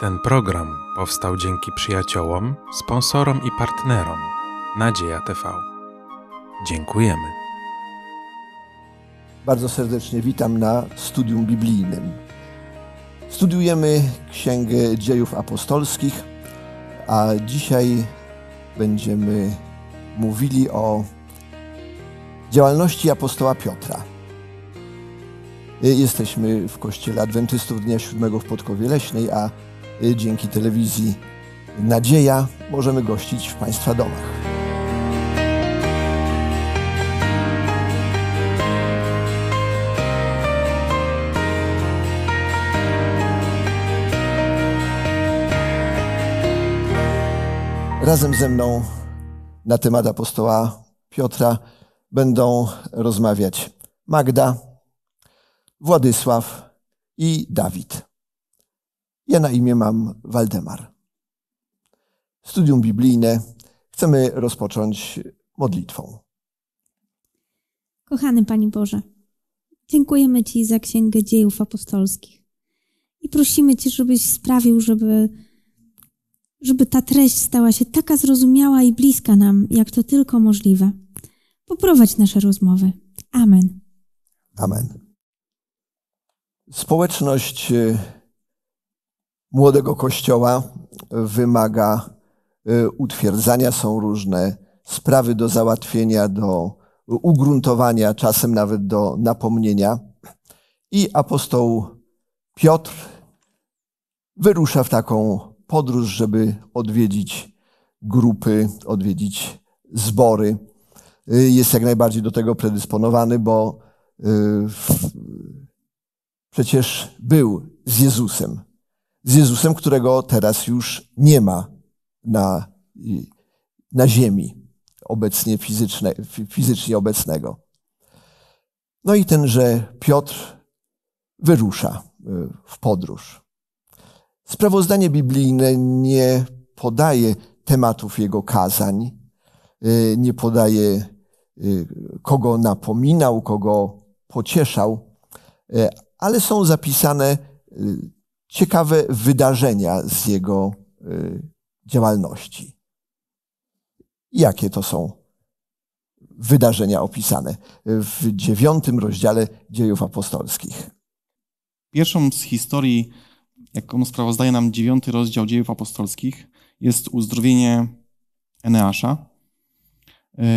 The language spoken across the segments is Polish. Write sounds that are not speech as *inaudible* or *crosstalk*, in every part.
Ten program powstał dzięki przyjaciołom, sponsorom i partnerom Nadzieja TV. Dziękujemy. Bardzo serdecznie witam na studium biblijnym. Studiujemy Księgę Dziejów Apostolskich, a dzisiaj będziemy mówili o działalności apostoła Piotra. Jesteśmy w kościele adwentystów Dnia Siódmego w Podkowie Leśnej, a Y, dzięki telewizji Nadzieja możemy gościć w Państwa domach. Razem ze mną na temat apostoła Piotra będą rozmawiać Magda, Władysław i Dawid. Ja na imię mam Waldemar. Studium biblijne chcemy rozpocząć modlitwą. Kochany Panie Boże, dziękujemy Ci za Księgę Dziejów Apostolskich i prosimy Cię, żebyś sprawił, żeby, żeby ta treść stała się taka zrozumiała i bliska nam, jak to tylko możliwe. Poprowadź nasze rozmowy. Amen. Amen. Społeczność y, młodego kościoła wymaga y, utwierdzania, są różne sprawy do załatwienia, do ugruntowania, czasem nawet do napomnienia. I apostoł Piotr wyrusza w taką podróż, żeby odwiedzić grupy, odwiedzić zbory. Y, jest jak najbardziej do tego predysponowany, bo y, przecież był z Jezusem z Jezusem, którego teraz już nie ma na, na ziemi obecnie fizyczne, fizycznie obecnego. No i tenże Piotr wyrusza y, w podróż. Sprawozdanie biblijne nie podaje tematów jego kazań, y, nie podaje y, kogo napominał, kogo pocieszał, ale są zapisane ciekawe wydarzenia z jego y, działalności. Jakie to są wydarzenia opisane w dziewiątym rozdziale dziejów apostolskich? Pierwszą z historii, jaką sprawozdaje nam dziewiąty rozdział dziejów apostolskich, jest uzdrowienie Eneasza.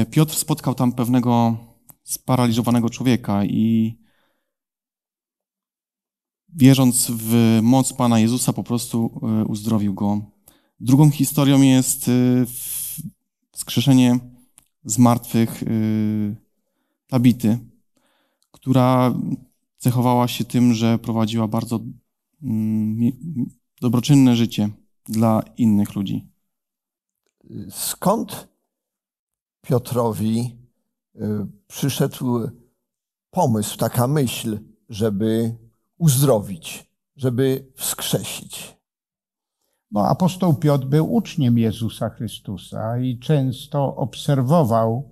Y, Piotr spotkał tam pewnego sparaliżowanego człowieka i wierząc w moc Pana Jezusa, po prostu e, uzdrowił go. Drugą historią jest e, wskrzeszenie z martwych e, Tabity, która cechowała się tym, że prowadziła bardzo mm, dobroczynne życie dla innych ludzi. Skąd Piotrowi przyszedł pomysł, taka myśl, żeby uzdrowić, żeby wskrzesić. No, apostoł Piotr był uczniem Jezusa Chrystusa i często obserwował,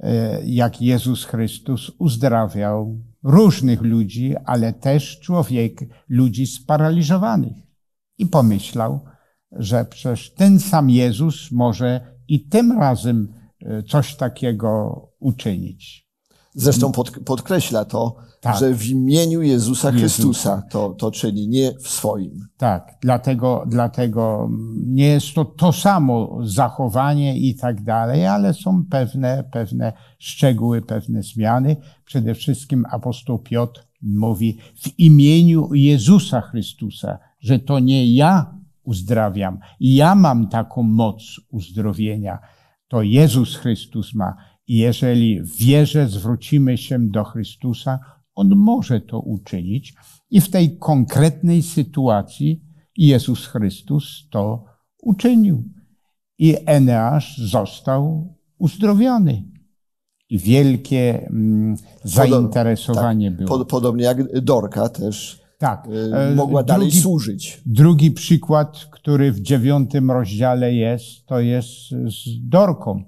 e, jak Jezus Chrystus uzdrawiał różnych ludzi, ale też człowiek, ludzi sparaliżowanych. I pomyślał, że przecież ten sam Jezus może i tym razem e, coś takiego uczynić. Zresztą podkreśla to, tak. że w imieniu Jezusa Chrystusa Jezusa. To, to czyni, nie w swoim. Tak, dlatego, dlatego mm, nie jest to to samo zachowanie i tak dalej, ale są pewne, pewne szczegóły, pewne zmiany. Przede wszystkim apostoł Piotr mówi w imieniu Jezusa Chrystusa, że to nie ja uzdrawiam, ja mam taką moc uzdrowienia. To Jezus Chrystus ma jeżeli wierzę, zwrócimy się do Chrystusa, on może to uczynić i w tej konkretnej sytuacji Jezus Chrystus to uczynił. I Eneasz został uzdrowiony. I wielkie mm, zainteresowanie Podob, tak. było. Podobnie jak Dorka też tak. Y, e, mogła drugi, dalej służyć. Drugi przykład, który w dziewiątym rozdziale jest, to jest z Dorką,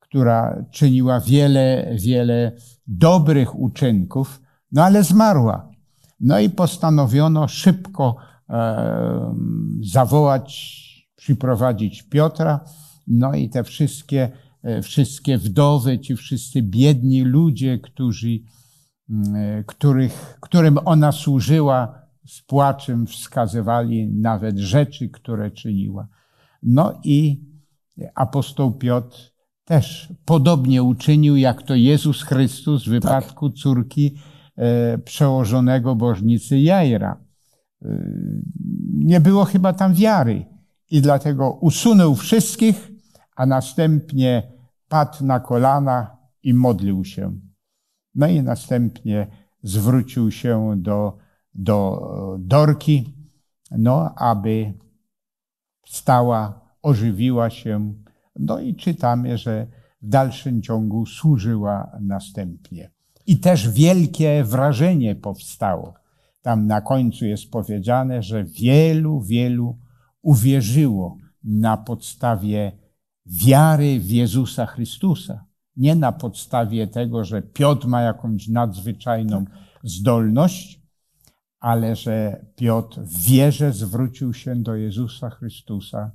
która czyniła wiele, wiele dobrych uczynków, no ale zmarła. No i postanowiono szybko e, zawołać, przyprowadzić Piotra. No i te wszystkie, e, wszystkie wdowy, ci wszyscy biedni ludzie, którzy, mm, e, których, którym ona służyła, z płaczem wskazywali nawet rzeczy, które czyniła. No i apostoł Piotr też podobnie uczynił, jak to Jezus Chrystus w tak. wypadku tak. córki E, przełożonego bożnicy Jaira. E, nie było chyba tam wiary i dlatego usunął wszystkich, a następnie padł na kolana i modlił się. No i następnie zwrócił się do, do e, Dorki, no aby stała, ożywiła się, no i czytamy, że w dalszym ciągu służyła następnie. I też wielkie wrażenie powstało. Tam na końcu jest powiedziane, że wielu, wielu uwierzyło na podstawie wiary w Jezusa Chrystusa. Nie na podstawie tego, że Piotr ma jakąś nadzwyczajną tak. zdolność, ale że Piotr w wierze zwrócił się do Jezusa Chrystusa,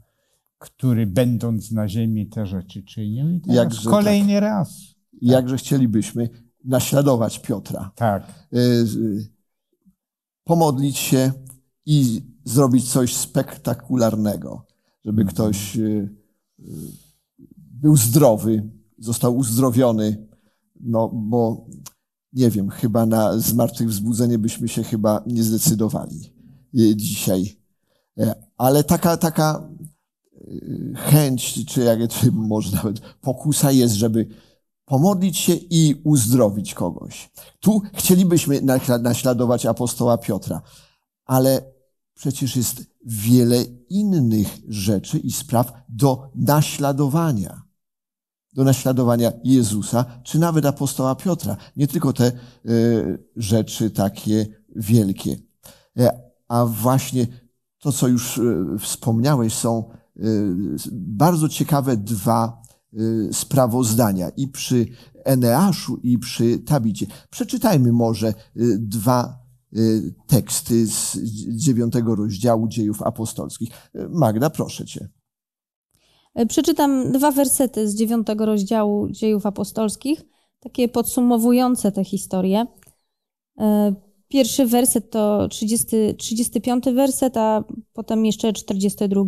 który będąc na ziemi te rzeczy czynił i teraz Jakże kolejny tak. raz. Jakże chcielibyśmy, naśladować Piotra. Tak. Y, y, pomodlić się i zrobić coś spektakularnego, żeby mhm. ktoś y, był zdrowy, został uzdrowiony, no bo nie wiem, chyba na zmartwychwzbudzenie byśmy się chyba nie zdecydowali dzisiaj. E, ale taka, taka chęć, czy jak czy może nawet pokusa jest, żeby pomodlić się i uzdrowić kogoś. Tu chcielibyśmy naśladować apostoła Piotra, ale przecież jest wiele innych rzeczy i spraw do naśladowania. Do naśladowania Jezusa, czy nawet apostoła Piotra. Nie tylko te e, rzeczy takie wielkie. E, a właśnie to, co już e, wspomniałeś, są bardzo ciekawe dwa Y, sprawozdania i przy Eneaszu i przy Tabicie. Przeczytajmy może y, dwa y, teksty z dziewiątego rozdziału dziejów apostolskich. Magda, proszę cię. Przeczytam dwa wersety z dziewiątego rozdziału dziejów apostolskich, takie podsumowujące tę historię. Pierwszy werset to 30, 35 werset, a potem jeszcze 42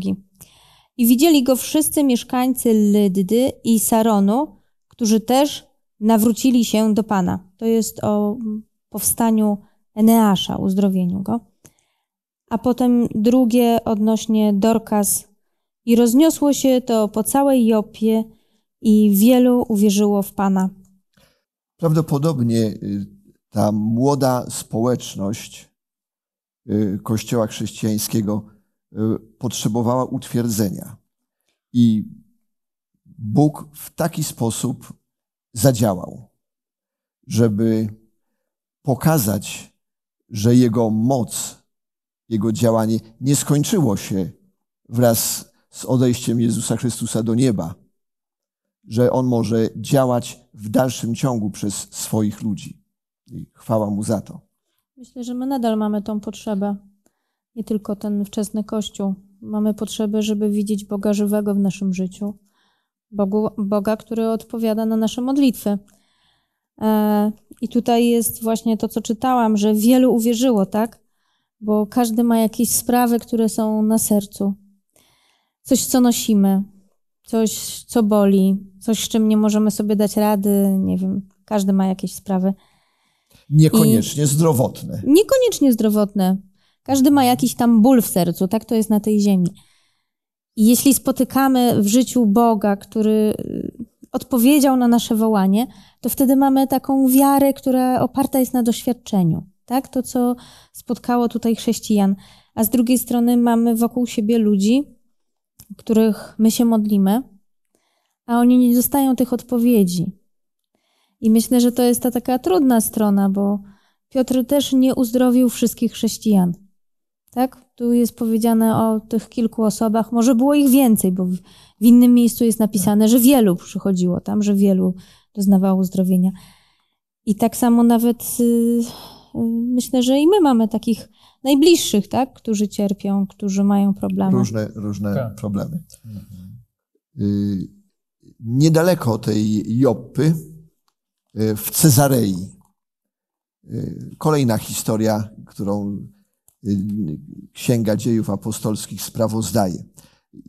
i widzieli go wszyscy mieszkańcy Lyddy i Saronu, którzy też nawrócili się do Pana. To jest o powstaniu Eneasza, uzdrowieniu go. A potem drugie odnośnie Dorkas. I rozniosło się to po całej Jopie i wielu uwierzyło w Pana. Prawdopodobnie y, ta młoda społeczność y, Kościoła chrześcijańskiego Y, potrzebowała utwierdzenia. I Bóg w taki sposób zadziałał, żeby pokazać, że Jego moc, Jego działanie nie skończyło się wraz z odejściem Jezusa Chrystusa do nieba, że On może działać w dalszym ciągu przez swoich ludzi. I chwała Mu za to. Myślę, że my nadal mamy tą potrzebę nie tylko ten wczesny Kościół. Mamy potrzebę, żeby widzieć Boga żywego w naszym życiu, Bogu, Boga, który odpowiada na nasze modlitwy. E, I tutaj jest właśnie to, co czytałam, że wielu uwierzyło, tak? Bo każdy ma jakieś sprawy, które są na sercu. Coś, co nosimy, coś, co boli, coś, z czym nie możemy sobie dać rady, nie wiem, każdy ma jakieś sprawy. Niekoniecznie I... zdrowotne. Niekoniecznie zdrowotne. Każdy ma jakiś tam ból w sercu, tak to jest na tej ziemi. I jeśli spotykamy w życiu Boga, który y, odpowiedział na nasze wołanie, to wtedy mamy taką wiarę, która oparta jest na doświadczeniu. Tak? To, co spotkało tutaj chrześcijan. A z drugiej strony mamy wokół siebie ludzi, których my się modlimy, a oni nie dostają tych odpowiedzi. I myślę, że to jest ta taka trudna strona, bo Piotr też nie uzdrowił wszystkich chrześcijan. Tak? Tu jest powiedziane o tych kilku osobach, może było ich więcej, bo w innym miejscu jest napisane, że wielu przychodziło tam, że wielu doznawało uzdrowienia. I tak samo nawet y, y, myślę, że i my mamy takich najbliższych, tak? którzy cierpią, którzy mają problemy. Różne, różne tak. problemy. Mhm. Y, niedaleko tej Jopy w Cezarei, kolejna historia, którą Księga Dziejów Apostolskich sprawozdaje.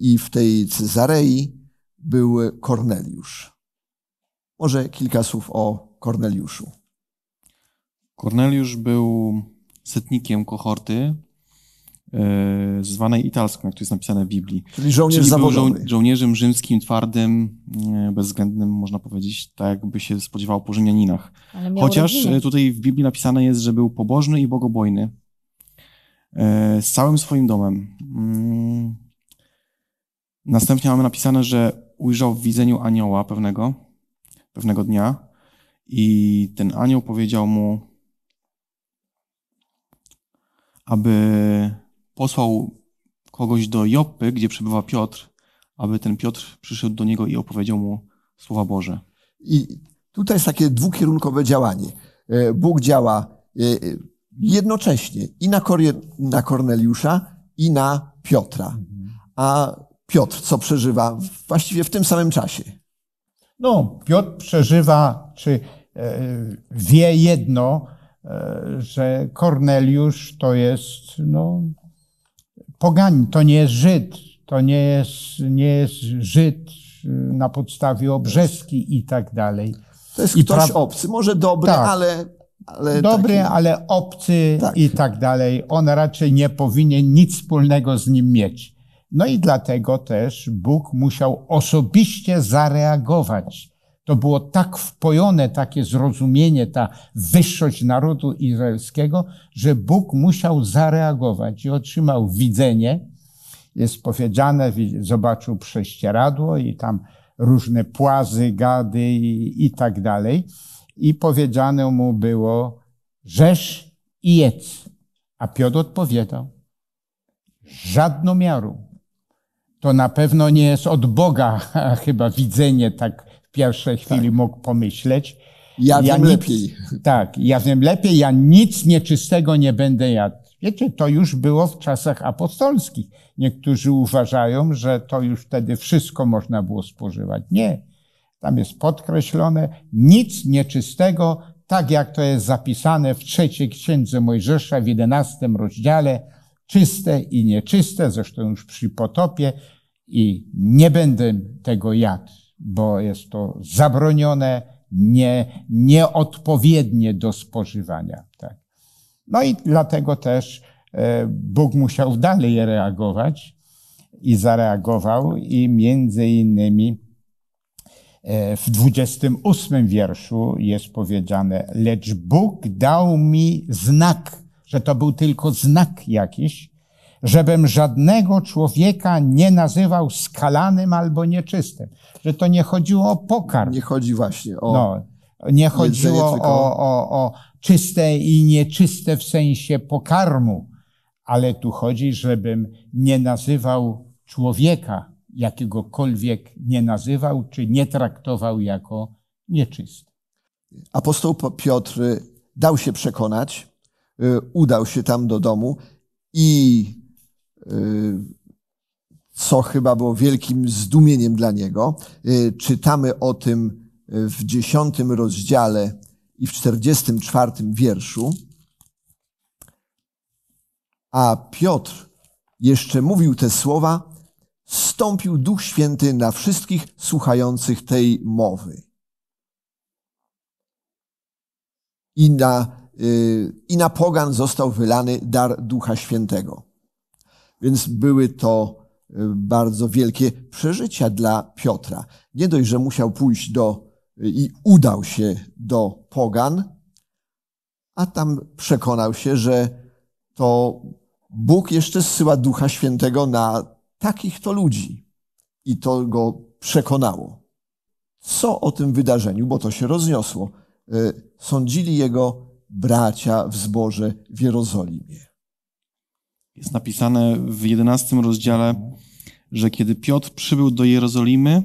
I w tej Cezarei był Korneliusz. Może kilka słów o Korneliuszu. Korneliusz był setnikiem kohorty e, zwanej italską, jak tu jest napisane w Biblii. Czyli żołnierz Czyli zawodowy. żołnierzem rzymskim, twardym, e, bezwzględnym, można powiedzieć, tak jakby się spodziewał po Rzymianinach. Chociaż rodzinę. E, tutaj w Biblii napisane jest, że był pobożny i bogobojny. E, z całym swoim domem. Mm. Następnie mamy napisane, że ujrzał w widzeniu anioła pewnego, pewnego dnia i ten anioł powiedział mu, aby posłał kogoś do Jopy, gdzie przebywa Piotr, aby ten Piotr przyszedł do niego i opowiedział mu słowa Boże. I tutaj jest takie dwukierunkowe działanie. E, Bóg działa e, jednocześnie i na, Korie na Korneliusza, i na Piotra. A Piotr co przeżywa właściwie w tym samym czasie? No, Piotr przeżywa, czy e, wie jedno, e, że Korneliusz to jest no, pogań, to nie jest Żyd, to nie jest, nie jest Żyd e, na podstawie obrzeski i tak dalej. To jest I ktoś pra... obcy, może dobry, tak. ale ale dobry, taki... ale obcy tak. i tak dalej. On raczej nie powinien nic wspólnego z nim mieć. No i dlatego też Bóg musiał osobiście zareagować. To było tak wpojone takie zrozumienie, ta wyższość narodu izraelskiego, że Bóg musiał zareagować i otrzymał widzenie. Jest powiedziane, zobaczył prześcieradło i tam różne płazy, gady i, i tak dalej i powiedziano mu było, rzesz i jedz. A Piotr odpowiadał, żadną miarą. To na pewno nie jest od Boga *laughs* chyba widzenie, tak w pierwszej tak. chwili tak. mógł pomyśleć. Ja, ja wiem nic, lepiej. Tak, ja wiem lepiej, ja nic nieczystego nie będę jadł. Wiecie, to już było w czasach apostolskich. Niektórzy uważają, że to już wtedy wszystko można było spożywać. Nie. Tam jest podkreślone nic nieczystego, tak jak to jest zapisane w trzeciej księdze Mojżesza w jedenastym rozdziale, czyste i nieczyste, zresztą już przy potopie i nie będę tego jadł, bo jest to zabronione, nie, nieodpowiednie do spożywania. Tak. No i dlatego też e, Bóg musiał dalej reagować i zareagował i między innymi E, w 28 wierszu jest powiedziane, lecz Bóg dał mi znak, że to był tylko znak jakiś, żebym żadnego człowieka nie nazywał skalanym albo nieczystym. Że to nie chodziło o pokarm. Nie chodzi właśnie o. No, nie chodziło o, o, o czyste i nieczyste w sensie pokarmu, ale tu chodzi, żebym nie nazywał człowieka jakiegokolwiek nie nazywał czy nie traktował jako nieczysty. Apostoł Piotr y, dał się przekonać, y, udał się tam do domu i y, co chyba było wielkim zdumieniem dla niego, czytamy o tym w dziesiątym rozdziale i w czterdziestym czwartym wierszu. A Piotr jeszcze mówił te słowa, stąpił Duch Święty na wszystkich słuchających tej mowy. I na, yy, I na pogan został wylany dar Ducha Świętego. Więc były to y, bardzo wielkie przeżycia dla Piotra. Nie dość, że musiał pójść do y, i udał się do Pogan, a tam przekonał się, że to Bóg jeszcze zsyła Ducha Świętego na takich to ludzi. I to go przekonało. Co o tym wydarzeniu, bo to się rozniosło, y, sądzili jego bracia w zborze w Jerozolimie? Jest napisane w jedenastym rozdziale, że kiedy Piotr przybył do Jerozolimy,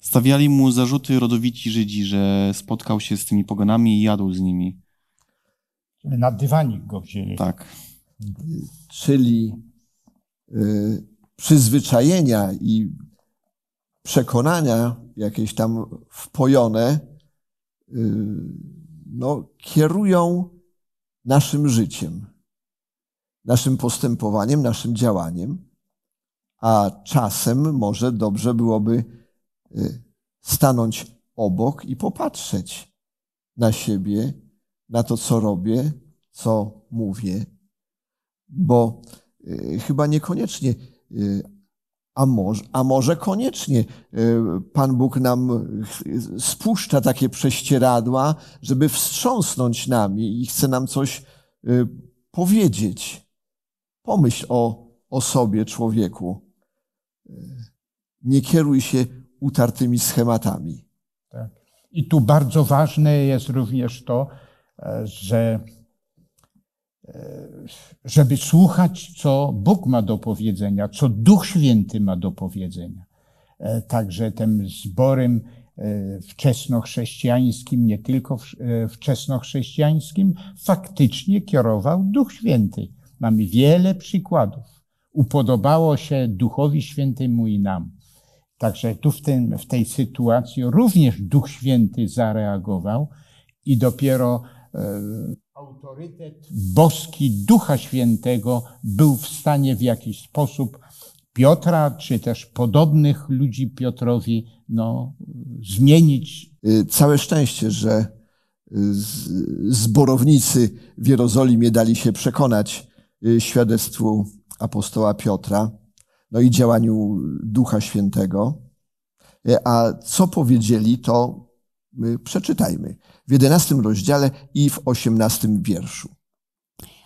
stawiali mu zarzuty rodowici Żydzi, że spotkał się z tymi poganami i jadł z nimi. Na dywanik go wzięli. Tak. Czyli y, przyzwyczajenia i przekonania jakieś tam wpojone, y, no, kierują naszym życiem, naszym postępowaniem, naszym działaniem, a czasem może dobrze byłoby y, stanąć obok i popatrzeć na siebie, na to, co robię, co mówię, bo y, chyba niekoniecznie a może, a może koniecznie e, Pan Bóg nam spuszcza takie prześcieradła, żeby wstrząsnąć nami i chce nam coś e, powiedzieć. Pomyśl o, o sobie, człowieku. E, nie kieruj się utartymi schematami. Tak. I tu bardzo ważne jest również to, że E, żeby słuchać, co Bóg ma do powiedzenia, co Duch Święty ma do powiedzenia. E, także tym zborem e, wczesnochrześcijańskim, nie tylko wczesnochrześcijańskim, faktycznie kierował Duch Święty. Mamy wiele przykładów. Upodobało się Duchowi Świętemu i nam. Także tu w, tym, w tej sytuacji również Duch Święty zareagował i dopiero autorytet boski Ducha Świętego był w stanie w jakiś sposób Piotra, czy też podobnych ludzi Piotrowi, no, zmienić. Y, całe szczęście, że y, zborownicy w Jerozolimie dali się przekonać y, świadectwu apostoła Piotra, no i działaniu Ducha Świętego. A co powiedzieli, to przeczytajmy w 11 rozdziale i w osiemnastym wierszu.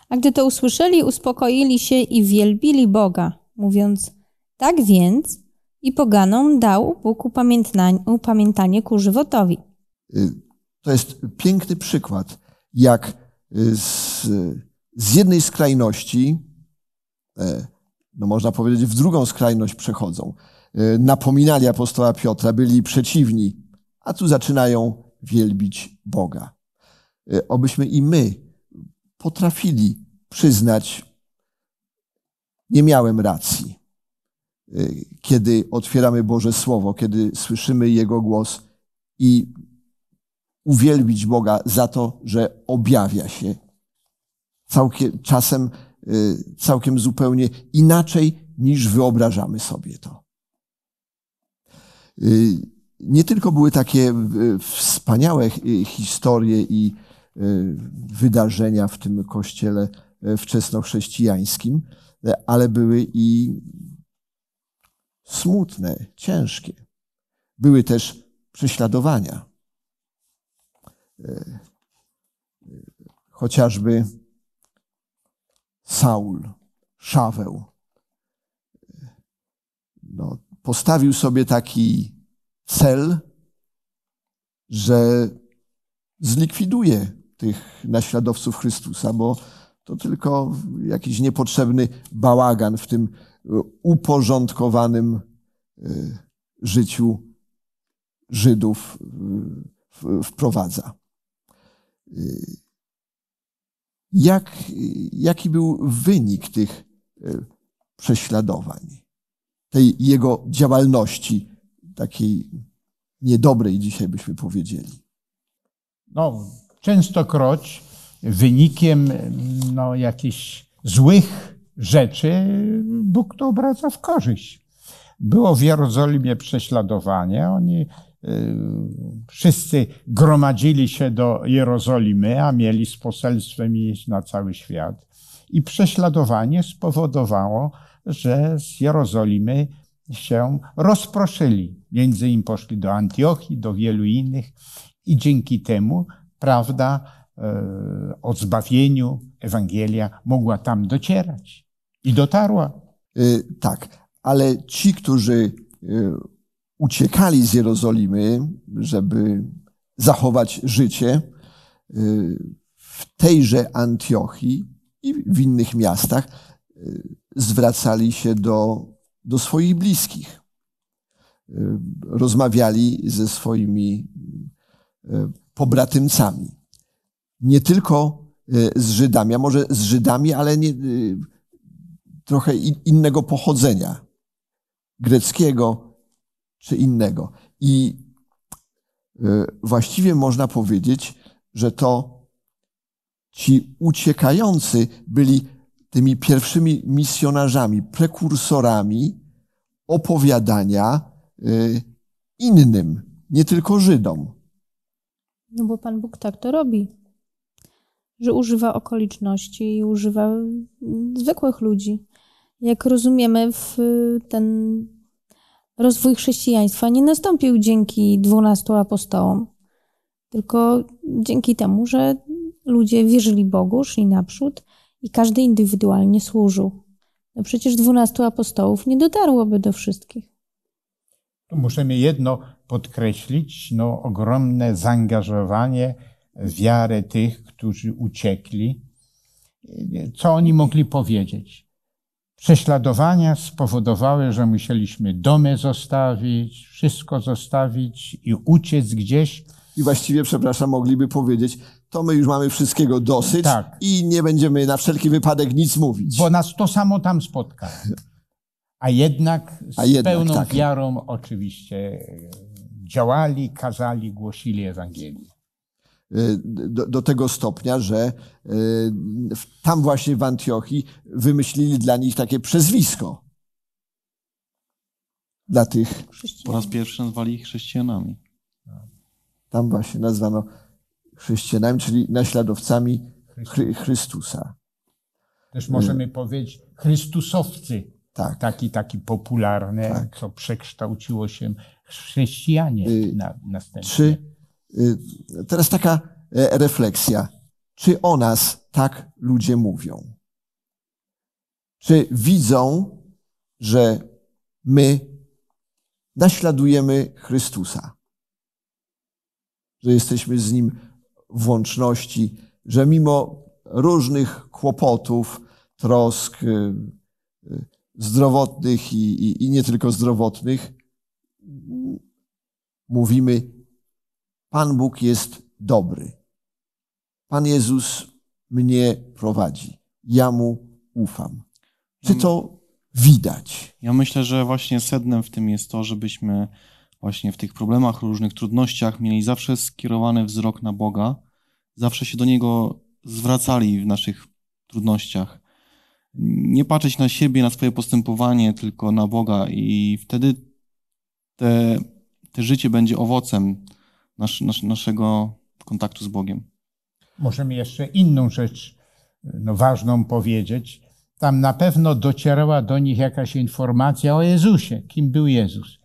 A gdy to usłyszeli, uspokoili się i wielbili Boga, mówiąc: Tak więc i poganom dał Bóg upamiętanie, upamiętanie ku żywotowi. Y, to jest piękny przykład, jak y, z, z jednej skrajności, e, no można powiedzieć, w drugą skrajność przechodzą. E, napominali apostoła Piotra, byli przeciwni, a tu zaczynają wielbić Boga. E, obyśmy i my potrafili przyznać, nie miałem racji, e, kiedy otwieramy Boże Słowo, kiedy słyszymy Jego głos i uwielbić Boga za to, że objawia się całkiem, czasem e, całkiem zupełnie inaczej niż wyobrażamy sobie to nie tylko były takie e, wspaniałe e, historie i e, wydarzenia w tym kościele wczesnochrześcijańskim, ale były i smutne, ciężkie. Były też prześladowania. Chociażby Saul, Szaweł, no, postawił sobie taki cel, że zlikwiduje tych naśladowców Chrystusa, bo to tylko jakiś niepotrzebny bałagan w tym e, uporządkowanym e, życiu Żydów e, wprowadza. Jak, jaki był wynik tych prześladowań, tej jego działalności takiej niedobrej, dzisiaj byśmy powiedzieli. No, częstokroć wynikiem no, jakichś złych rzeczy Bóg to obraca w korzyść. Było w Jerozolimie prześladowanie, oni y, wszyscy gromadzili się do Jerozolimy, a mieli z poselstwem iść na cały świat. I prześladowanie spowodowało, że z Jerozolimy się rozproszyli. Między innymi poszli do Antiochii, do wielu innych i dzięki temu prawda e, o zbawieniu, Ewangelia mogła tam docierać i dotarła. E, tak, ale ci, którzy e, uciekali z Jerozolimy, żeby zachować życie, w tejże Antiochii i w innych miastach zwracali się do do swoich bliskich. Y, rozmawiali ze swoimi y, pobratymcami. Nie tylko y, z Żydami, a może z Żydami, ale nie, trochę innego pochodzenia greckiego czy innego. I właściwie można powiedzieć, że to ci uciekający byli tymi pierwszymi misjonarzami, prekursorami opowiadania y, innym, nie tylko Żydom. No bo Pan Bóg tak to robi, że używa okoliczności i używa mm, zwykłych ludzi. Jak rozumiemy, y, ten rozwój chrześcijaństwa nie nastąpił dzięki dwunastu apostołom, tylko dzięki temu, że ludzie wierzyli Bogu, szli naprzód – i każdy indywidualnie służył. No przecież dwunastu apostołów nie dotarłoby do wszystkich. Tu musimy jedno podkreślić, no, ogromne zaangażowanie wiary tych, którzy uciekli. Co oni mogli powiedzieć? Prześladowania spowodowały, że musieliśmy domy zostawić, wszystko zostawić i uciec gdzieś i właściwie, przepraszam, mogliby powiedzieć, to my już mamy wszystkiego dosyć tak. i nie będziemy na wszelki wypadek nic mówić. Bo nas to samo tam spotka. A jednak z A jednak, pełną tak. wiarą oczywiście działali, kazali, głosili Ewangelię. Y, do, do, tego stopnia, że y, tam właśnie w Antiochii wymyślili dla nich takie przezwisko. Dla tych. Po raz pierwszy nazwali ich chrześcijanami. Tak. Tam właśnie nazwano chrześcijanami, czyli naśladowcami Chry Chrystusa. Też możemy y. powiedzieć Chrystusowcy. Tak. Taki, taki popularny, tak. co przekształciło się chrześcijanie y, na, następnie. Czy, y, teraz taka e, refleksja. Czy o nas tak ludzie mówią? Czy widzą, że my naśladujemy Chrystusa? że jesteśmy z Nim w łączności, że mimo różnych kłopotów, trosk y, y, zdrowotnych i, i, i nie tylko zdrowotnych, mówimy: Pan Bóg jest dobry. Pan Jezus mnie prowadzi. Ja mu ufam. Czy to widać? Ja myślę, że właśnie sednem w tym jest to, żebyśmy właśnie w tych problemach, różnych trudnościach mieli zawsze skierowany wzrok na Boga, zawsze się do Niego zwracali w naszych trudnościach. Nie patrzeć na siebie, na swoje postępowanie, tylko na Boga, i wtedy te, te życie będzie owocem nas, nas, naszego kontaktu z Bogiem. Możemy jeszcze inną rzecz no, ważną powiedzieć. Tam na pewno docierała do nich jakaś informacja o Jezusie, kim był Jezus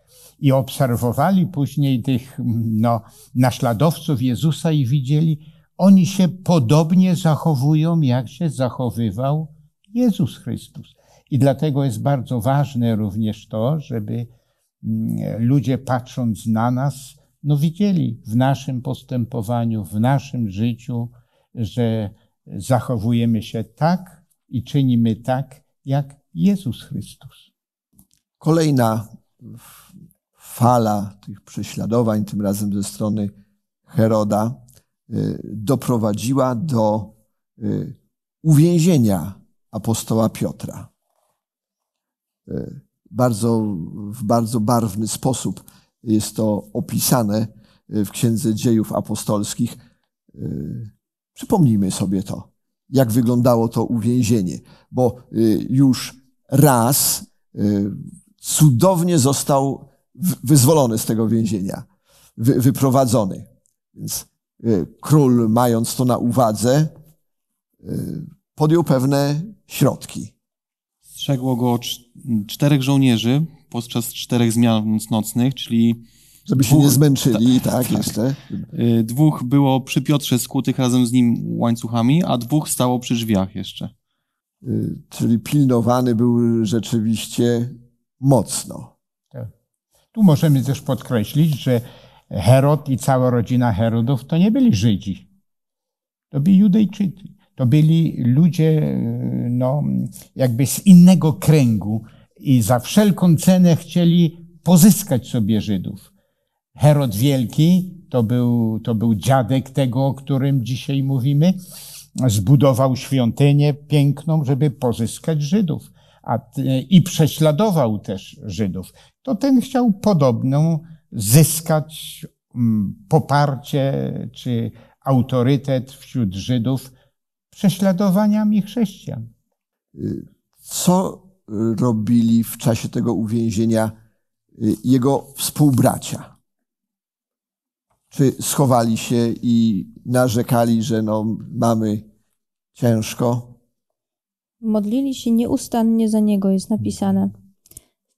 i obserwowali później tych mm, no, naśladowców Jezusa i widzieli, oni się podobnie zachowują, jak się zachowywał Jezus Chrystus. I dlatego jest bardzo ważne również to, żeby mm, ludzie patrząc na nas, no widzieli w naszym postępowaniu, w naszym życiu, że zachowujemy się tak i czynimy tak, jak Jezus Chrystus. Kolejna fala tych prześladowań, tym razem ze strony Heroda, y, doprowadziła do y, uwięzienia apostoła Piotra. Y, bardzo, w bardzo barwny sposób jest to opisane w Księdze Dziejów Apostolskich. Przypomnijmy sobie to, jak wyglądało to uwięzienie, bo już raz cudownie został wyzwolony z tego więzienia, wy, wyprowadzony. Więc y, król, mając to na uwadze, y, podjął pewne środki. Strzegło go czterech żołnierzy podczas czterech zmian nocnych, czyli żeby się dwóch, nie zmęczyli, ta, tak, tak, jeszcze. Y, dwóch było przy Piotrze skutych razem z nim łańcuchami, a dwóch stało przy drzwiach jeszcze. Czyli pilnowany był rzeczywiście mocno. Tu możemy też podkreślić, że Herod i cała rodzina Herodów to nie byli Żydzi. To byli Judejczycy. To byli ludzie e, no, jakby z innego kręgu i za wszelką cenę chcieli pozyskać sobie Żydów. Herod Wielki to był, to był dziadek tego, o którym dzisiaj mówimy. Zbudował świątynię piękną, żeby pozyskać Żydów a, i prześladował też Żydów, to ten chciał podobną zyskać mm, poparcie czy autorytet wśród Żydów prześladowaniami chrześcijan. Co robili w czasie tego uwięzienia y, jego współbracia? Czy schowali się i narzekali, że no, mamy ciężko? Modlili się nieustannie za niego, jest napisane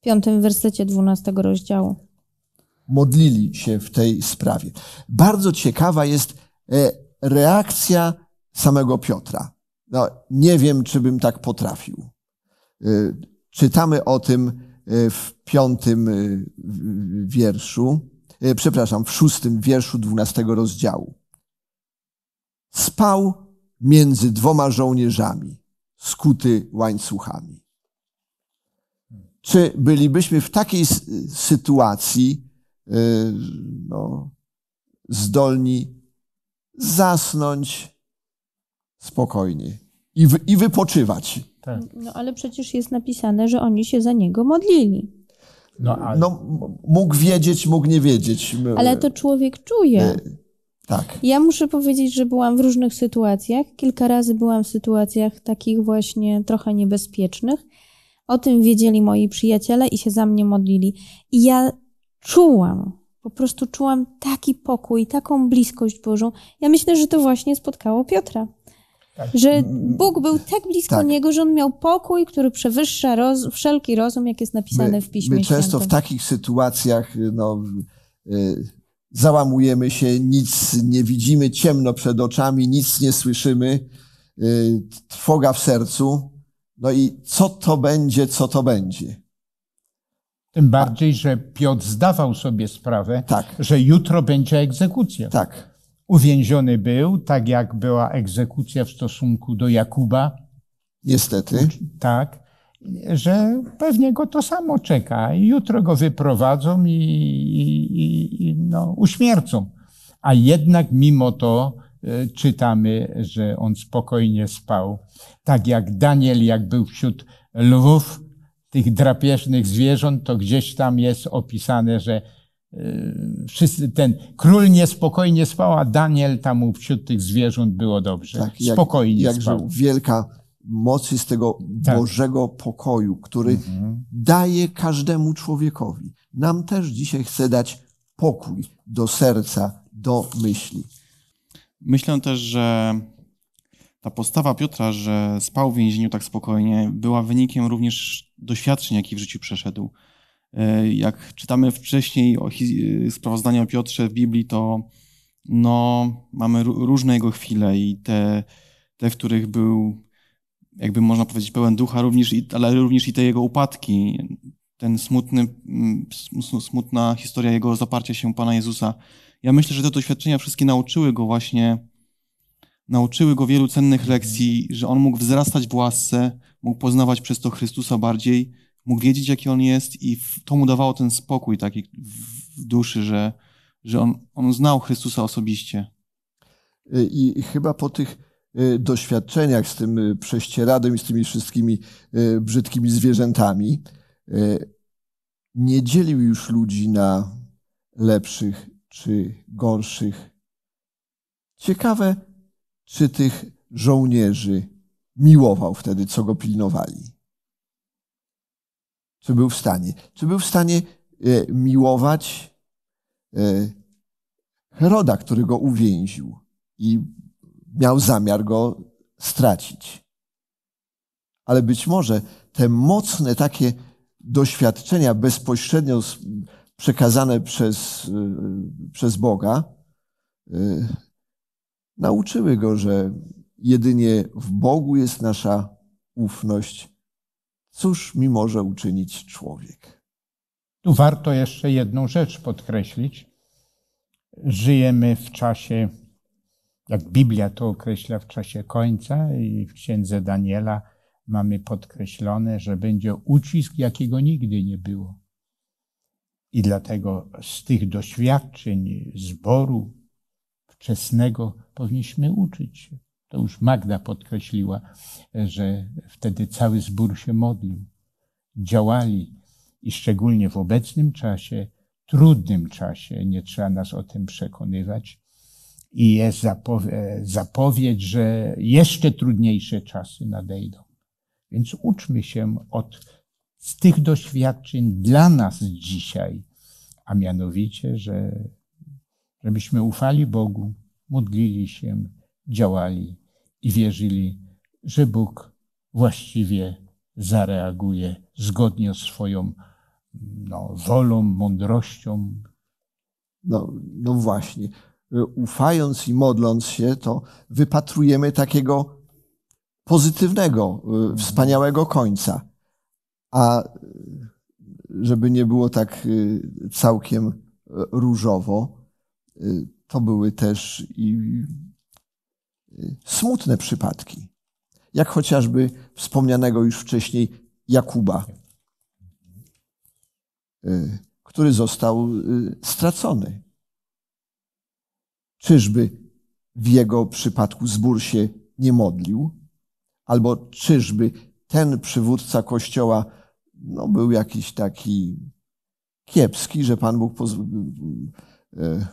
w piątym wersecie 12 rozdziału. Modlili się w tej sprawie. Bardzo ciekawa jest e, reakcja samego Piotra. No, nie wiem, czy bym tak potrafił. E, czytamy o tym e, w piątym wierszu, przepraszam, w szóstym wierszu dwunastego rozdziału. Spał między dwoma żołnierzami skuty łańcuchami. Czy bylibyśmy w takiej sytuacji y, no, zdolni zasnąć spokojnie i, wy, i wypoczywać? Tak. No ale przecież jest napisane, że oni się za niego modlili. No, ale... no, mógł wiedzieć, mógł nie wiedzieć. Ale to człowiek czuje. Tak. Ja muszę powiedzieć, że byłam w różnych sytuacjach. Kilka razy byłam w sytuacjach takich właśnie trochę niebezpiecznych. O tym wiedzieli moi przyjaciele i się za mnie modlili. I ja czułam, po prostu czułam taki pokój, taką bliskość Bożą. Ja myślę, że to właśnie spotkało Piotra. Tak. Że Bóg był tak blisko tak. niego, że on miał pokój, który przewyższa roz, wszelki rozum, jak jest napisane my, w piśmie. My często Świętym. w takich sytuacjach no, y, załamujemy się, nic nie widzimy, ciemno przed oczami, nic nie słyszymy, y, trwoga w sercu. No i co to będzie, co to będzie? Tym bardziej, że Piotr zdawał sobie sprawę, tak. że jutro będzie egzekucja. Tak. Uwięziony był, tak jak była egzekucja w stosunku do Jakuba. Niestety. Tak że pewnie go to samo czeka. Jutro go wyprowadzą i, i, i no, uśmiercą. A jednak mimo to e, czytamy, że on spokojnie spał. Tak jak Daniel, jak był wśród lwów, tych drapieżnych zwierząt, to gdzieś tam jest opisane, że e, wszyscy, ten król niespokojnie spał, a Daniel tam wśród tych zwierząt było dobrze. Tak, spokojnie jak, jakże spał. Wielka mocy, z tego tak. Bożego pokoju, który mhm. daje każdemu człowiekowi. Nam też dzisiaj chce dać pokój do serca, do myśli. Myślę też, że ta postawa Piotra, że spał w więzieniu tak spokojnie, była wynikiem również doświadczeń, jakie w życiu przeszedł. Y, jak czytamy wcześniej o y, sprawozdania o Piotrze w Biblii, to no, mamy różne jego chwile i te, te, w których był jakby można powiedzieć, pełen ducha, również, ale również i te jego upadki, ten smutny, mm, smutna historia jego zaparcia się Pana Jezusa. Ja myślę, że te doświadczenia wszystkie nauczyły go właśnie, nauczyły go wielu cennych lekcji, że on mógł wzrastać w łasce, mógł poznawać przez to Chrystusa bardziej, mógł wiedzieć, jaki on jest i to mu dawało ten spokój taki w duszy, że, że on, on znał Chrystusa osobiście. I chyba po tych Y, doświadczeniach z tym y, prześcieradem i z tymi wszystkimi y, brzydkimi zwierzętami, nie dzielił już ludzi na lepszych czy gorszych. Ciekawe, czy tych żołnierzy miłował wtedy, co go pilnowali. Czy był w stanie? Czy był w stanie miłować Heroda, który go uwięził i miał zamiar go stracić. Ale być może te mocne takie doświadczenia bezpośrednio przekazane przez, y, przez Boga y, nauczyły go, że jedynie w Bogu jest nasza ufność. Cóż mi może uczynić człowiek? Tu warto jeszcze jedną rzecz podkreślić. Żyjemy w czasie jak Biblia to określa w czasie końca i w księdze Daniela mamy podkreślone, że będzie ucisk, jakiego nigdy nie było. I dlatego z tych doświadczeń zboru wczesnego powinniśmy uczyć się. To już Magda podkreśliła, że wtedy cały zbór się modlił, działali i szczególnie w obecnym czasie, trudnym czasie, nie trzeba nas o tym przekonywać, i jest zapowiedź, że jeszcze trudniejsze czasy nadejdą. Więc uczmy się od z tych doświadczeń dla nas dzisiaj, a mianowicie, że, żebyśmy ufali Bogu, modlili się, działali i wierzyli, że Bóg właściwie zareaguje zgodnie z swoją no, wolą, mądrością. No, no właśnie. Y, ufając i modląc się, to wypatrujemy takiego pozytywnego, y, wspaniałego końca. A żeby nie było tak y, całkiem różowo, to były też i smutne przypadki, jak chociażby wspomnianego już wcześniej Jakuba, który został stracony. Czyżby w jego przypadku zbór się nie modlił? Albo czyżby ten przywódca kościoła no, był jakiś taki kiepski, że Pan Bóg e,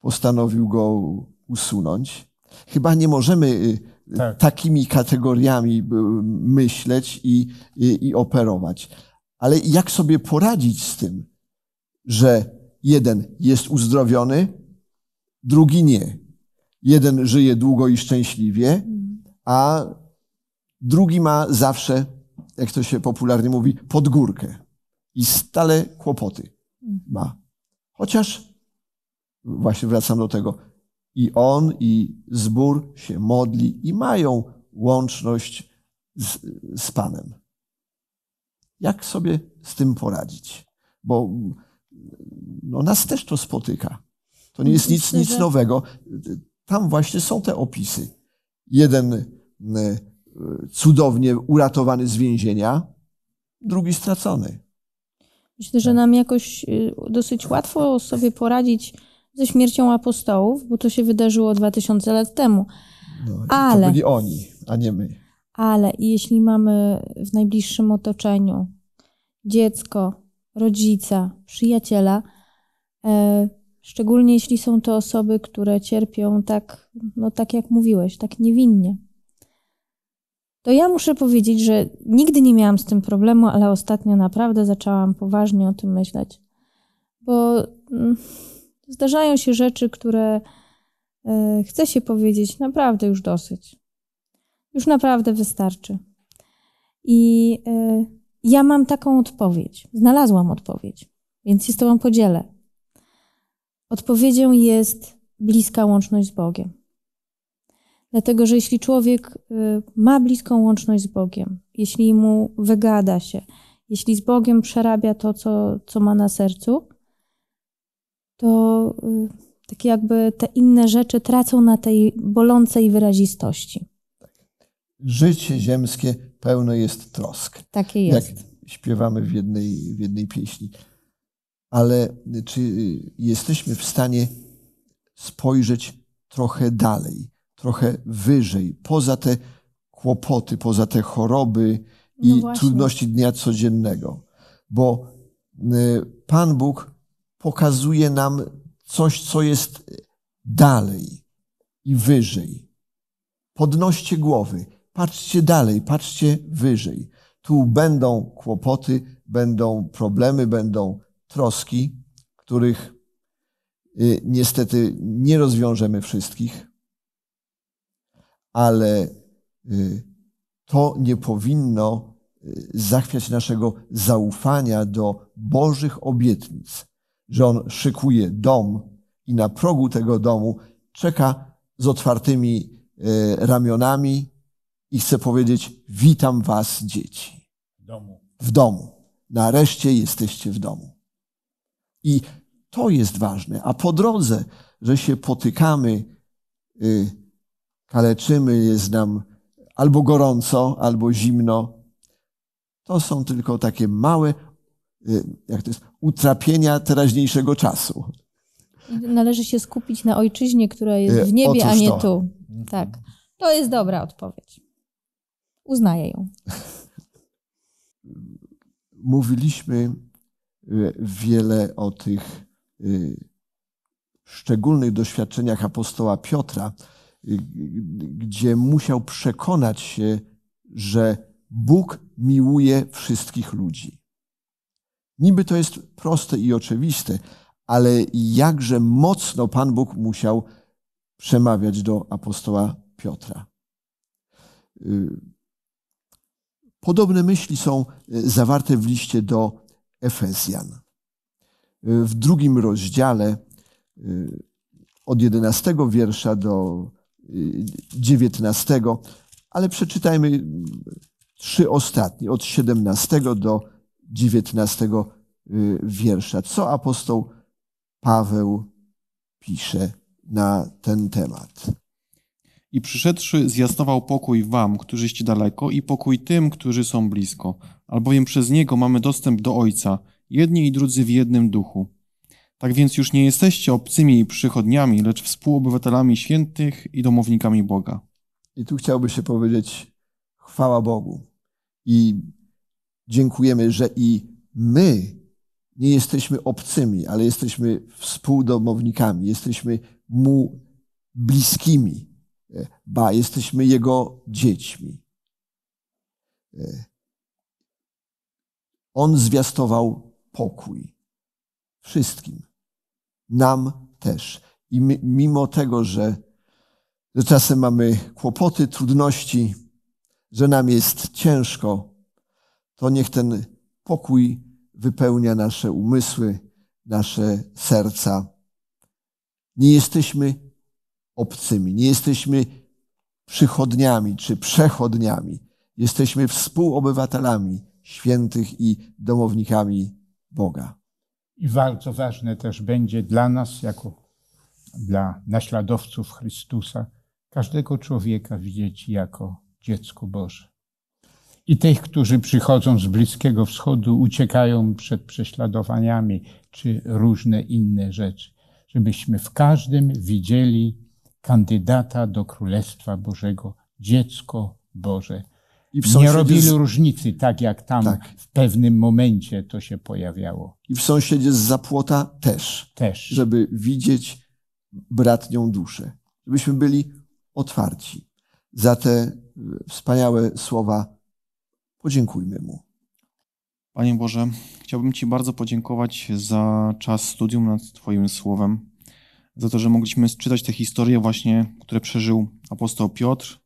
postanowił go usunąć? Chyba nie możemy y, tak. takimi kategoriami y, myśleć i, i, y, i operować. Ale jak sobie poradzić z tym, że jeden jest uzdrowiony, drugi nie. Jeden żyje długo i szczęśliwie, a drugi ma zawsze, jak to się popularnie mówi, podgórkę i stale kłopoty ma. Chociaż, właśnie wracam do tego, i on, i zbór się modli i mają łączność z, z Panem. Jak sobie z tym poradzić? Bo no, nas też to spotyka. To nie jest nic, nic nowego. Tam właśnie są te opisy. Jeden e, cudownie uratowany z więzienia, drugi stracony. Myślę, że tak. nam jakoś e, dosyć łatwo sobie poradzić ze śmiercią apostołów, bo to się wydarzyło 2000 lat temu. No, ale, to byli oni, a nie my. Ale jeśli mamy w najbliższym otoczeniu dziecko, rodzica, przyjaciela, e, Szczególnie jeśli są to osoby, które cierpią tak, no tak jak mówiłeś, tak niewinnie. To ja muszę powiedzieć, że nigdy nie miałam z tym problemu, ale ostatnio naprawdę zaczęłam poważnie o tym myśleć, bo mm, zdarzają się rzeczy, które e, chce się powiedzieć naprawdę już dosyć. Już naprawdę wystarczy. I e, ja mam taką odpowiedź. Znalazłam odpowiedź, więc się z Tobą podzielę. Odpowiedzią jest bliska łączność z Bogiem. Dlatego, że jeśli człowiek y, ma bliską łączność z Bogiem, jeśli mu wygada się, jeśli z Bogiem przerabia to, co, co ma na sercu, to y, takie jakby te inne rzeczy tracą na tej bolącej wyrazistości. Życie ziemskie pełne jest trosk. Takie jest. Jak śpiewamy w jednej, w jednej pieśni ale y, czy y, jesteśmy w stanie spojrzeć trochę dalej, trochę wyżej, poza te kłopoty, poza te choroby no i no trudności dnia codziennego? Bo y, Pan Bóg pokazuje nam coś, co jest dalej i wyżej. Podnoście głowy, patrzcie dalej, patrzcie wyżej. Tu będą kłopoty, będą problemy, będą troski, których y, niestety nie rozwiążemy wszystkich, ale y, to nie powinno y, zachwiać naszego zaufania do Bożych obietnic, że On szykuje dom i na progu tego domu czeka z otwartymi ramionami i chce powiedzieć: Witam Was, dzieci. W domu. W domu. Nareszcie jesteście w domu. I to jest ważne. A po drodze, że się potykamy, y, kaleczymy, jest nam albo gorąco, albo zimno. To są tylko takie małe, y, jak to jest, utrapienia teraźniejszego czasu. Należy się skupić na ojczyźnie, która jest y, w niebie, a nie to. tu. Tak. To jest dobra odpowiedź. Uznaję ją. *laughs* Mówiliśmy wiele o tych y, szczególnych doświadczeniach apostoła Piotra, y, gdzie musiał przekonać się, że Bóg miłuje wszystkich ludzi. Niby to jest proste i oczywiste, ale jakże mocno Pan Bóg musiał przemawiać do apostoła Piotra. Y, podobne myśli są zawarte w liście do Efezjan. W drugim rozdziale y, od 11 wiersza do 19, y, ale przeczytajmy y, trzy ostatnie, od 17 do 19 wiersza. Co apostoł Paweł pisze na ten temat? I przyszedłszy zjastował pokój wam, którzyście daleko, i pokój tym, którzy są blisko, albowiem przez niego mamy dostęp do Ojca, jedni i drudzy w jednym duchu. Tak więc już nie jesteście obcymi i przychodniami, lecz współobywatelami świętych i domownikami Boga. I tu chciałby się powiedzieć chwała Bogu. I dziękujemy, że i my nie jesteśmy obcymi, ale jesteśmy współdomownikami, jesteśmy mu bliskimi ba, jesteśmy Jego dziećmi. E, on zwiastował pokój wszystkim, nam też. I mimo tego, że, że czasem mamy kłopoty, trudności, że nam jest ciężko, to niech ten pokój wypełnia nasze umysły, nasze serca. Nie jesteśmy obcymi, nie jesteśmy przychodniami czy przechodniami. Jesteśmy współobywatelami świętych i domownikami Boga. I bardzo ważne też będzie dla nas, jako dla naśladowców Chrystusa, każdego człowieka widzieć jako dziecko Boże. I tych, którzy przychodzą z Bliskiego Wschodu, uciekają przed prześladowaniami czy różne inne rzeczy, żebyśmy w każdym widzieli kandydata do Królestwa Bożego, dziecko Boże. nie robili z... różnicy, tak jak tam tak. w pewnym momencie to się pojawiało. I w sąsiedzie z zapłota też. Też. Żeby widzieć bratnią duszę. Żebyśmy byli otwarci za te e, wspaniałe słowa. Podziękujmy mu. Panie Boże, chciałbym Ci bardzo podziękować za czas studium nad Twoim słowem za to, że mogliśmy czytać te historie właśnie, które przeżył apostoł Piotr.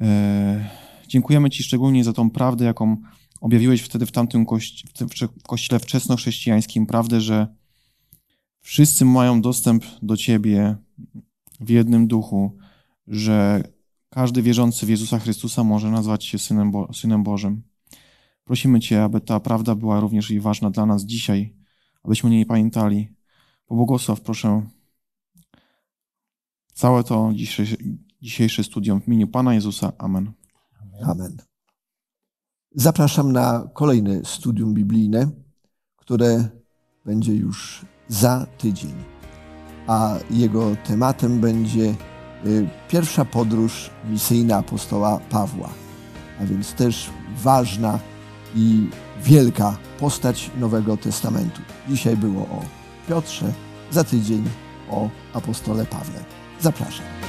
E, dziękujemy Ci szczególnie za tą prawdę, jaką objawiłeś wtedy w tamtym kości w tym kościele wczesnochrześcijańskim, prawdę, że wszyscy mają dostęp do Ciebie w jednym duchu, że każdy wierzący w Jezusa Chrystusa może nazwać się Synem, Bo Synem Bożym. Prosimy Cię, aby ta prawda była również i ważna dla nas dzisiaj, abyśmy o niej pamiętali. Bogosław proszę Całe to dzisiejsze, dzisiejsze studium w imieniu Pana Jezusa. Amen. Amen. Zapraszam na kolejne studium biblijne, które będzie już za tydzień, a jego tematem będzie y, pierwsza podróż misyjna apostoła Pawła, a więc też ważna i wielka postać Nowego Testamentu. Dzisiaj było o Piotrze, za tydzień o apostole Pawle. Zapraszam.